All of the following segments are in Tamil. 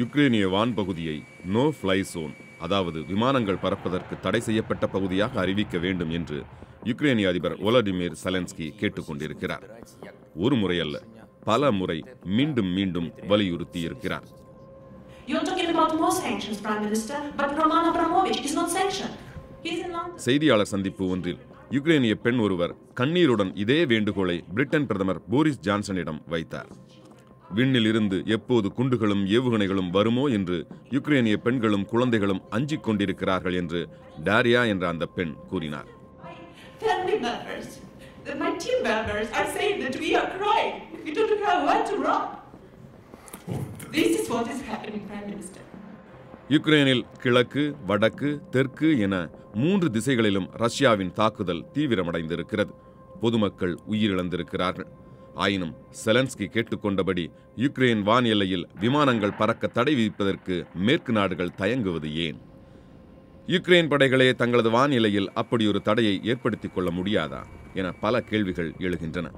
யுக்ரேனிய வான்பகுதியை நோ ஃப்ளை சோன் அதாவது விமானங்கள் பறப்பதற்கு தடை செய்யப்பட்ட பகுதியாக அறிவிக்க வேண்டும் என்று யுக்ரேனிய அதிபர் ஒலடிமிர் சலன்ஸ்கி கேட்டுக்கொண்டிருக்கிறார் ஒரு முறை அல்ல பல முறை மீண்டும் மீண்டும் வலியுறுத்தி இருக்கிறார் செய்தியாளர் சந்திப்பு ஒன்றில் யுக்ரேனிய பெண் ஒருவர் கண்ணீருடன் இதே வேண்டுகோளை பிரிட்டன் பிரதமர் போரிஸ் ஜான்சனிடம் வைத்தார் விண்ணில் இருந்து எப்போது குண்டுகளும் ஏவுகணைகளும் வருமோ என்று யுக்ரைனிய பெண்களும் குழந்தைகளும் அஞ்சிக் கொண்டிருக்கிறார்கள் என்று டாரியா என்ற அந்த பெண் கூறினார் யுக்ரைனில் கிழக்கு வடக்கு தெற்கு என மூன்று திசைகளிலும் ரஷ்யாவின் தாக்குதல் தீவிரமடைந்திருக்கிறது பொதுமக்கள் உயிரிழந்திருக்கிறார்கள் ஆயினும் செலன்ஸ்கி கேட்டுக்கொண்டபடி யுக்ரைன் வான் எல்லையில் விமானங்கள் பறக்க தடை விதிப்பதற்கு மேற்கு நாடுகள் தயங்குவது ஏன் யுக்ரைன் படைகளே தங்களது வானிலையில் அப்படி ஒரு தடையை ஏற்படுத்திக் கொள்ள முடியாதா என பல கேள்விகள் எழுகின்றன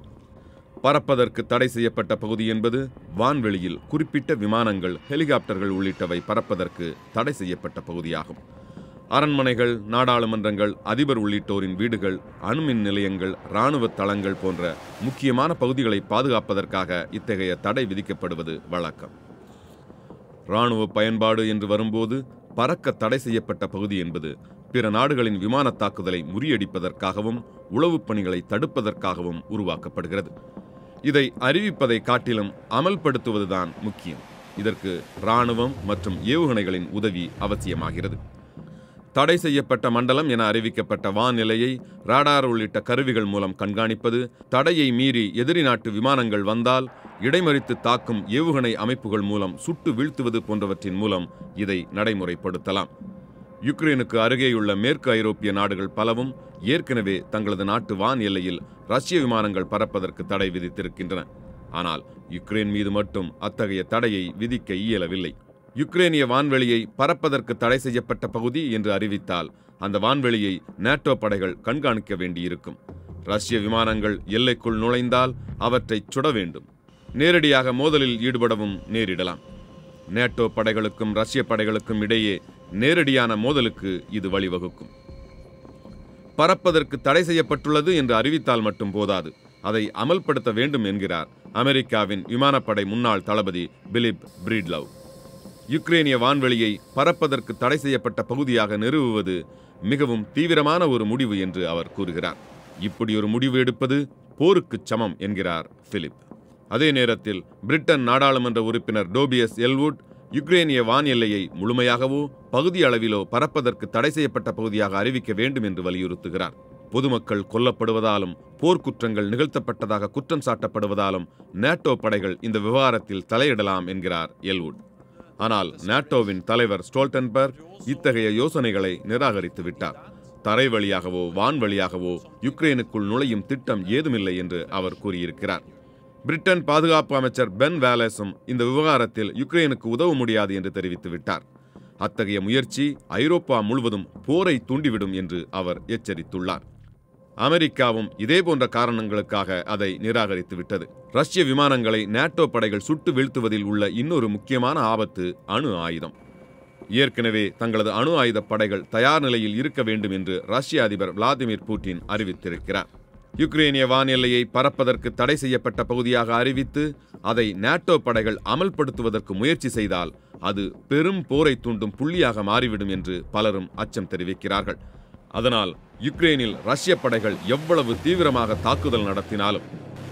பறப்பதற்கு தடை செய்யப்பட்ட பகுதி என்பது வான்வெளியில் குறிப்பிட்ட விமானங்கள் ஹெலிகாப்டர்கள் உள்ளிட்டவை பறப்பதற்கு தடை செய்யப்பட்ட பகுதியாகும் அரண்மனைகள் நாடாளுமன்றங்கள் அதிபர் உள்ளிட்டோரின் வீடுகள் அணுமின் நிலையங்கள் இராணுவ தளங்கள் போன்ற முக்கியமான பகுதிகளை பாதுகாப்பதற்காக இத்தகைய தடை விதிக்கப்படுவது வழக்கம் இராணுவ பயன்பாடு என்று வரும்போது பறக்க தடை செய்யப்பட்ட பகுதி என்பது பிற நாடுகளின் விமான தாக்குதலை முறியடிப்பதற்காகவும் உளவுப் பணிகளை தடுப்பதற்காகவும் உருவாக்கப்படுகிறது இதை அறிவிப்பதை காட்டிலும் அமல்படுத்துவதுதான் முக்கியம் இதற்கு இராணுவம் மற்றும் ஏவுகணைகளின் உதவி அவசியமாகிறது தடை செய்யப்பட்ட மண்டலம் என அறிவிக்கப்பட்ட வானிலையை ராடார் உள்ளிட்ட கருவிகள் மூலம் கண்காணிப்பது தடையை மீறி எதிரி நாட்டு விமானங்கள் வந்தால் இடைமறித்து தாக்கும் ஏவுகணை அமைப்புகள் மூலம் சுட்டு வீழ்த்துவது போன்றவற்றின் மூலம் இதை நடைமுறைப்படுத்தலாம் யுக்ரைனுக்கு அருகேயுள்ள மேற்கு ஐரோப்பிய நாடுகள் பலவும் ஏற்கனவே தங்களது நாட்டு வான் எல்லையில் ரஷ்ய விமானங்கள் பறப்பதற்கு தடை விதித்திருக்கின்றன ஆனால் யுக்ரைன் மீது மட்டும் அத்தகைய தடையை விதிக்க இயலவில்லை யுக்ரேனிய வான்வெளியை பறப்பதற்கு தடை செய்யப்பட்ட பகுதி என்று அறிவித்தால் அந்த வான்வெளியை நேட்டோ படைகள் கண்காணிக்க வேண்டியிருக்கும் ரஷ்ய விமானங்கள் எல்லைக்குள் நுழைந்தால் அவற்றை சுட வேண்டும் நேரடியாக மோதலில் ஈடுபடவும் நேரிடலாம் நேட்டோ படைகளுக்கும் ரஷ்ய படைகளுக்கும் இடையே நேரடியான மோதலுக்கு இது வழிவகுக்கும் பறப்பதற்கு தடை செய்யப்பட்டுள்ளது என்று அறிவித்தால் மட்டும் போதாது அதை அமல்படுத்த வேண்டும் என்கிறார் அமெரிக்காவின் விமானப்படை முன்னாள் தளபதி பிலிப் பிரீட்லவ் யுக்ரேனிய வான்வெளியை பறப்பதற்கு தடை செய்யப்பட்ட பகுதியாக நிறுவுவது மிகவும் தீவிரமான ஒரு முடிவு என்று அவர் கூறுகிறார் இப்படி ஒரு முடிவு எடுப்பது போருக்கு சமம் என்கிறார் பிலிப் அதே நேரத்தில் பிரிட்டன் நாடாளுமன்ற உறுப்பினர் டோபியஸ் எல்வுட் யுக்ரேனிய வான் எல்லையை முழுமையாகவோ பகுதி அளவிலோ பறப்பதற்கு தடை செய்யப்பட்ட பகுதியாக அறிவிக்க வேண்டும் என்று வலியுறுத்துகிறார் பொதுமக்கள் கொல்லப்படுவதாலும் போர்க்குற்றங்கள் நிகழ்த்தப்பட்டதாக குற்றம் சாட்டப்படுவதாலும் நேட்டோ படைகள் இந்த விவகாரத்தில் தலையிடலாம் என்கிறார் எல்வுட் ஆனால் நாட்டோவின் தலைவர் ஸ்டோல்டன்பர்க் இத்தகைய யோசனைகளை நிராகரித்து விட்டார் தரை வழியாகவோ வான் வழியாகவோ யுக்ரைனுக்குள் நுழையும் திட்டம் ஏதுமில்லை என்று அவர் கூறியிருக்கிறார் பிரிட்டன் பாதுகாப்பு அமைச்சர் பென் வேலஸும் இந்த விவகாரத்தில் யுக்ரைனுக்கு உதவ முடியாது என்று தெரிவித்து விட்டார் அத்தகைய முயற்சி ஐரோப்பா முழுவதும் போரை தூண்டிவிடும் என்று அவர் எச்சரித்துள்ளார் அமெரிக்காவும் இதே போன்ற காரணங்களுக்காக அதை நிராகரித்து விட்டது ரஷ்ய விமானங்களை நேட்டோ படைகள் சுட்டு வீழ்த்துவதில் உள்ள இன்னொரு முக்கியமான ஆபத்து அணு ஆயுதம் ஏற்கனவே தங்களது அணு ஆயுத படைகள் தயார் நிலையில் இருக்க வேண்டும் என்று ரஷ்ய அதிபர் விளாடிமிர் புட்டின் அறிவித்திருக்கிறார் யுக்ரேனிய வானிலையை பறப்பதற்கு தடை செய்யப்பட்ட பகுதியாக அறிவித்து அதை நேட்டோ படைகள் அமல்படுத்துவதற்கு முயற்சி செய்தால் அது பெரும் போரை தூண்டும் புள்ளியாக மாறிவிடும் என்று பலரும் அச்சம் தெரிவிக்கிறார்கள் அதனால் யுக்ரைனில் ரஷ்ய படைகள் எவ்வளவு தீவிரமாக தாக்குதல் நடத்தினாலும்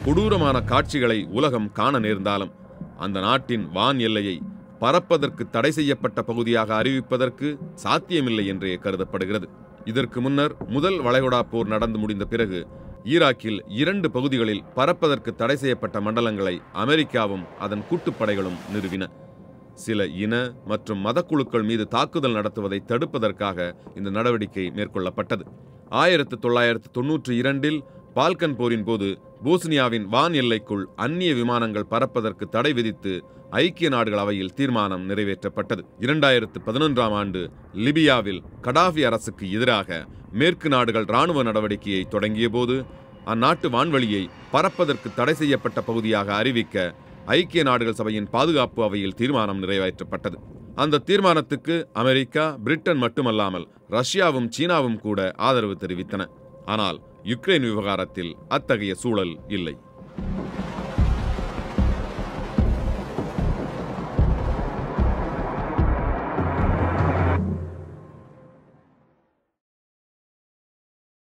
கொடூரமான காட்சிகளை உலகம் காண நேர்ந்தாலும் அந்த நாட்டின் வான் எல்லையை பறப்பதற்கு தடை செய்யப்பட்ட பகுதியாக அறிவிப்பதற்கு சாத்தியமில்லை என்றே கருதப்படுகிறது இதற்கு முன்னர் முதல் வளைகுடா போர் நடந்து முடிந்த பிறகு ஈராக்கில் இரண்டு பகுதிகளில் பறப்பதற்கு தடை செய்யப்பட்ட மண்டலங்களை அமெரிக்காவும் அதன் கூட்டுப்படைகளும் நிறுவின சில இன மற்றும் மதக்குழுக்கள் மீது தாக்குதல் நடத்துவதை தடுப்பதற்காக இந்த நடவடிக்கை மேற்கொள்ளப்பட்டது ஆயிரத்து தொள்ளாயிரத்து தொன்னூற்றி இரண்டில் பால்கன் போரின் போது போஸ்னியாவின் வான் எல்லைக்குள் அந்நிய விமானங்கள் பறப்பதற்கு தடை விதித்து ஐக்கிய நாடுகள் அவையில் தீர்மானம் நிறைவேற்றப்பட்டது இரண்டாயிரத்து பதினொன்றாம் ஆண்டு லிபியாவில் கடாஃபி அரசுக்கு எதிராக மேற்கு நாடுகள் இராணுவ நடவடிக்கையை தொடங்கியபோது அந்நாட்டு வான்வழியை பறப்பதற்கு தடை செய்யப்பட்ட பகுதியாக அறிவிக்க ஐக்கிய நாடுகள் சபையின் பாதுகாப்பு அவையில் தீர்மானம் நிறைவேற்றப்பட்டது அந்த தீர்மானத்துக்கு அமெரிக்கா பிரிட்டன் மட்டுமல்லாமல் ரஷ்யாவும் சீனாவும் கூட ஆதரவு தெரிவித்தன ஆனால் யுக்ரைன் விவகாரத்தில் அத்தகைய சூழல் இல்லை